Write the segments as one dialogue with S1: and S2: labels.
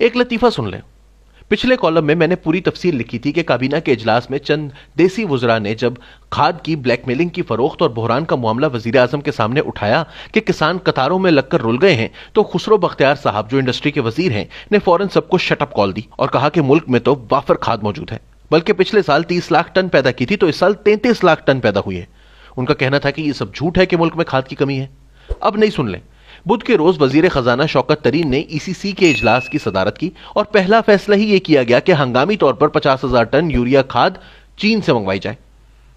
S1: एक लतीफा सुन लें पिछले कॉलम में मैंने पूरी तफसील लिखी थी कि काबीना के इजलास में चंद देसी वजरा ने जब खाद की ब्लैकमेलिंग की फरोख्त और बहरान का मामला वजीर आजम के सामने उठाया कि किसान कतारों में लगकर रुल गए हैं तो खुसरो बख्तियार साहब जो इंडस्ट्री के वजीर हैं ने फौरन सबको शटअप कॉल दी और कहा कि मुल्क में तो वाफर खाद मौजूद है बल्कि पिछले साल तीस लाख टन पैदा की थी तो इस साल तैंतीस लाख टन पैदा हुई है उनका कहना था कि यह सब झूठ है कि मुल्क में खाद की कमी है अब नहीं सुन लें बुध के रोज वजीर खजाना शौकत तरीन ने ईसीसी e के इजलास की सदारत की और पहला फैसला ही ये किया गया कि हंगामी तौर पर पचास हजार टन यूरिया खाद चीन से मंगवाई जाए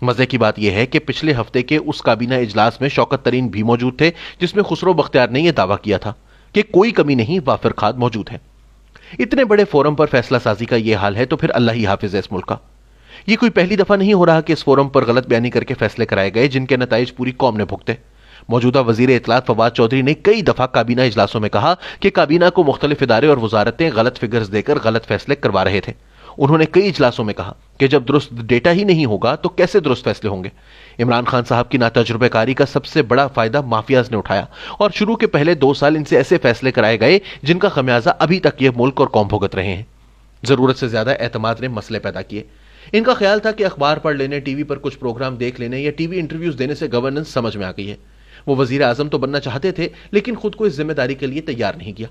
S1: मजे की बात यह है कि पिछले हफ्ते के उस काबीना इजलास में शौकत तरीन भी मौजूद थे जिसमें खुसरो बख्तियार ने यह दावा किया था कि कोई कमी नहीं वाफिर खाद मौजूद है इतने बड़े फोरम पर फैसला साजी का यह हाल है तो फिर अल्लाह ही हाफिज है इस मुल्क का यह कोई पहली दफा नहीं हो रहा कि इस फोरम पर गलत बयानी करके फैसले कराए गए जिनके नतज पूरी कौम ने भुगते मौजूदा वजीर इतलात फवाद चौधरी ने कई दफा काबीना इजलासों में कहा कि काबीना को मुख्तलिफ इदारे और वजारतें गलत फिगर्स देकर गलत फैसले करवा रहे थे उन्होंने कई इजलासों में कहा कि जब दुरुस्त डेटा ही नहीं होगा तो कैसे दुरुस्त फैसले होंगे इमरान खान साहब की नातजुर्बेकारी का सबसे बड़ा फायदा माफियाज ने उठाया और शुरू के पहले दो साल इनसे ऐसे फैसले कराए गए जिनका खमियाजा अभी तक ये मुल्क और कौम भुगत रहे हैं जरूरत से ज्यादा एतमाद ने मसले पैदा किए इनका ख्याल था कि अखबार पढ़ लेने टीवी पर कुछ प्रोग्राम देख लेने या टीवी इंटरव्यूज देने से गवर्नेंस समझ में आ गई है वो वजीर आजम तो बनना चाहते थे लेकिन खुद को इस जिम्मेदारी के लिए तैयार नहीं किया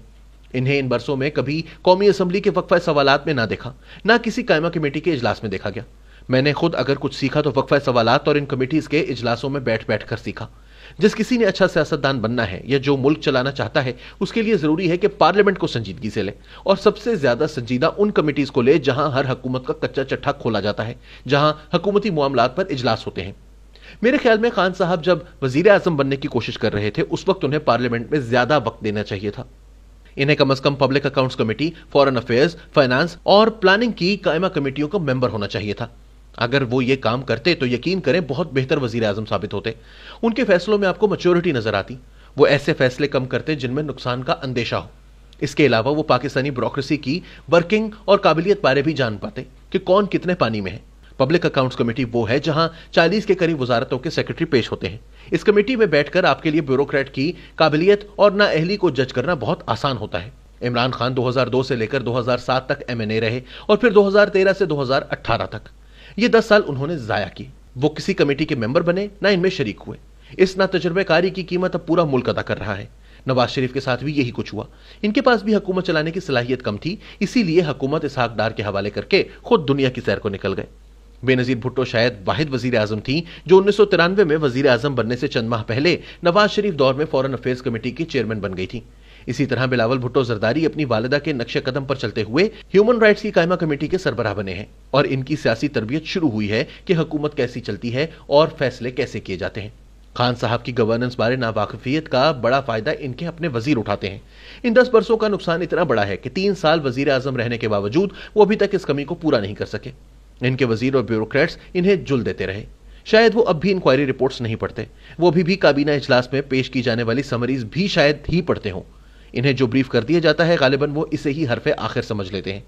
S1: इन्हें इन बरसों में कभी कौमी असम्बली के वक्फा सवाल में ना देखा ना किसी कायमा कमेटी के इजलास में देखा गया मैंने खुद अगर कुछ सीखा तो वक्फा सवाल और इन कमेटीज के इजलासों में बैठ बैठ कर सीखा जिस किसी ने अच्छा सियासतदान बनना है या जो मुल्क चलाना चाहता है उसके लिए जरूरी है कि पार्लियामेंट को संजीदगी से ले और सबसे ज्यादा संजीदा उन कमेटीज को ले जहां हर हुकूमत का कच्चा चट्टा खोला जाता है जहां हकूमती मामला पर इजलास होते हैं मेरे ख्याल में खान साहब जब वजीर आजम बनने की कोशिश कर रहे थे उस वक्त उन्हें पार्लियामेंट में ज्यादा वक्त देना चाहिए था इन्हें कम अज कम public accounts committee foreign affairs finance और प्लानिंग की कायमा कमेटियों का मेंबर होना चाहिए था अगर वो ये काम करते तो यकीन करें बहुत बेहतर वजीर आजम साबित होते उनके फैसलों में आपको मच्योरिटी नजर आती वो ऐसे फैसले कम करते जिनमें नुकसान का अंदेशा हो इसके अलावा वो पाकिस्तानी ब्रोक्रेसी की वर्किंग और काबिलियत बारे भी जान पाते कि कौन कितने पानी में है पब्लिक अकाउंट्स कमेटी वो है जहां 40 के करीब वजारतों के सेक्रेटरी पेश होते हैं इस कमेटी में बैठकर आपके लिए ब्यूरोक्रेट की काबिलियत और नाअहली को जज करना बहुत आसान होता है इमरान खान 2002 से लेकर 2007 तक एमएनए रहे और फिर 2013 से 2018 तक ये 10 साल उन्होंने जाया की वो किसी कमेटी के मेंबर बने ना इनमें शरीक हुए इस ना तजुर्बेकारी की कीमत अब पूरा मुल्क अदा कर रहा है नवाज शरीफ के साथ भी यही कुछ हुआ इनके पास भी हुकूमत चलाने की सलाहियत कम थी इसीलिए हुकूमत डार के हवाले करके खुद दुनिया की सैर को निकल गए बेनजीर भुट्टो शायद वाहिद वजीर आजम थी जो उन्नीस सौ तिरानवे में वजीर आजम बनने से चंद माह पहले नवाज शरीफ दौर में फॉरन अफेयर्स कमेटी की चेयरमैन बन गई थी इसी तरह बिलावल भुट्टो जरदारी अपनी वालदा के नक्शे कदम पर चलते हुए ह्यूमन राइट्स की कायमा कमेटी के सरबराह बने हैं और इनकी सियासी तरबियत शुरू हुई है कि हुकूमत कैसी चलती है और फैसले कैसे किए जाते हैं खान साहब की गवर्नेंस बारे नावाकफियत का बड़ा फायदा इनके अपने वजीर उठाते हैं इन दस बरसों का नुकसान इतना बड़ा है कि तीन साल वजीर आजम रहने के बावजूद वो अभी तक इस कमी को पूरा नहीं कर सके इनके वजीर और ब्यूरोक्रेट्स इन्हें जुल देते रहे शायद वो अब भी इंक्वायरी रिपोर्ट्स नहीं पढ़ते वो अभी भी काबीना इजलास में पेश की जाने वाली समरीज भी शायद ही पढ़ते हों इन्हें जो ब्रीफ कर दिया जाता है गालिबन वो इसे ही हरफे आखिर समझ लेते हैं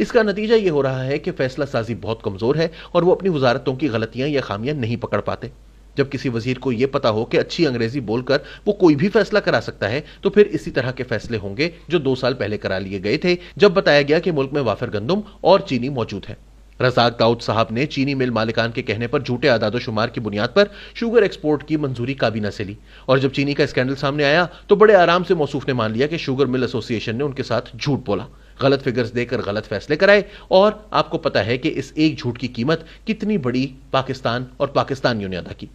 S1: इसका नतीजा ये हो रहा है कि फैसला साजी बहुत कमज़ोर है और वो अपनी वजारतों की गलतियां या खामियां नहीं पकड़ पाते जब किसी वजीर को यह पता हो कि अच्छी अंग्रेजी बोलकर वो कोई भी फैसला करा सकता है तो फिर इसी तरह के फैसले होंगे जो दो साल पहले करा लिए गए थे जब बताया गया कि मुल्क में वाफर गंदम और चीनी मौजूद है रजाक दाऊद साहब ने चीनी मिल मालिकान के कहने पर झूठे शुमार की बुनियाद पर शुगर एक्सपोर्ट की मंजूरी काबीना से ली और जब चीनी का स्कैंडल सामने आया तो बड़े आराम से मौसूफ ने मान लिया कि शुगर मिल एसोसिएशन ने उनके साथ झूठ बोला गलत फिगर्स देकर गलत फैसले कराए और आपको पता है कि इस एक झूठ की कीमत कितनी बड़ी पाकिस्तान और पाकिस्तानियों ने अदा की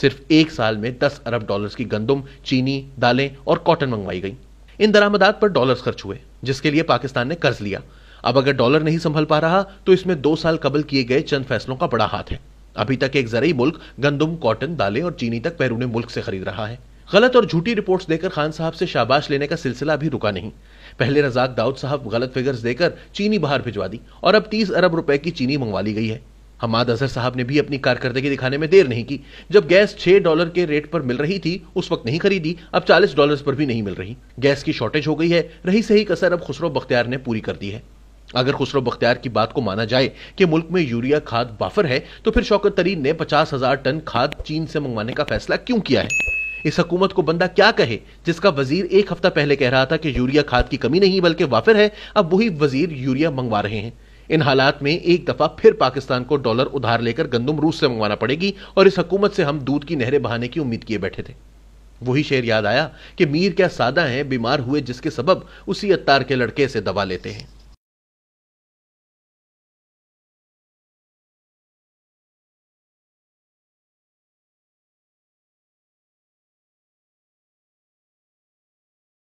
S1: सिर्फ एक साल में दस अरब डॉलर्स की गंदम चीनी दालें और कॉटन मंगवाई गई इन दरामदात पर डॉलर्स खर्च हुए जिसके लिए पाकिस्तान ने कर्ज लिया अब अगर डॉलर नहीं संभल पा रहा तो इसमें दो साल कबल किए गए चंद फैसलों का बड़ा हाथ है अभी तक एक जरिए मुल्क गंदम कॉटन दालें और चीनी तक पैरूने मुल्क से खरीद रहा है गलत और झूठी रिपोर्ट्स देकर खान साहब से शाबाश लेने का सिलसिला भी रुका नहीं पहले रजाक दाऊद साहब गलत फिगर्स देकर चीनी बाहर भिजवा दी और अब तीस अरब रुपए की चीनी मंगवा ली गई है हमाद अजहर साहब ने भी अपनी कारकर्दगी दिखाने में देर नहीं की जब गैस छह डॉलर के रेट पर मिल रही थी उस वक्त नहीं खरीदी अब चालीस डॉलर पर भी नहीं मिल रही गैस की शॉर्टेज हो गई है रही सही कसर अब खुसरो बख्तियार ने पूरी कर दी है अगर खुसरो बख्तियार की बात को माना जाए कि मुल्क में यूरिया खाद वाफर है तो फिर शौकत तरीन ने पचास हजार टन खाद चीन से मंगवाने का फैसला क्यों किया है इस हकूमत को बंदा क्या कहे जिसका वजीर एक हफ्ता पहले कह रहा था कि यूरिया खाद की कमी नहीं बल्कि वाफिर है अब वही वजीर यूरिया मंगवा रहे हैं इन हालात में एक दफा फिर पाकिस्तान को डॉलर उधार लेकर गंदम रूस से मंगवाना पड़ेगी और इस हकूमत से हम दूध की नहरें बहाने की उम्मीद किए बैठे थे वही शेर याद आया कि मीर क्या सादा है बीमार हुए जिसके सबब उसी अत्तार के लड़के से दवा लेते हैं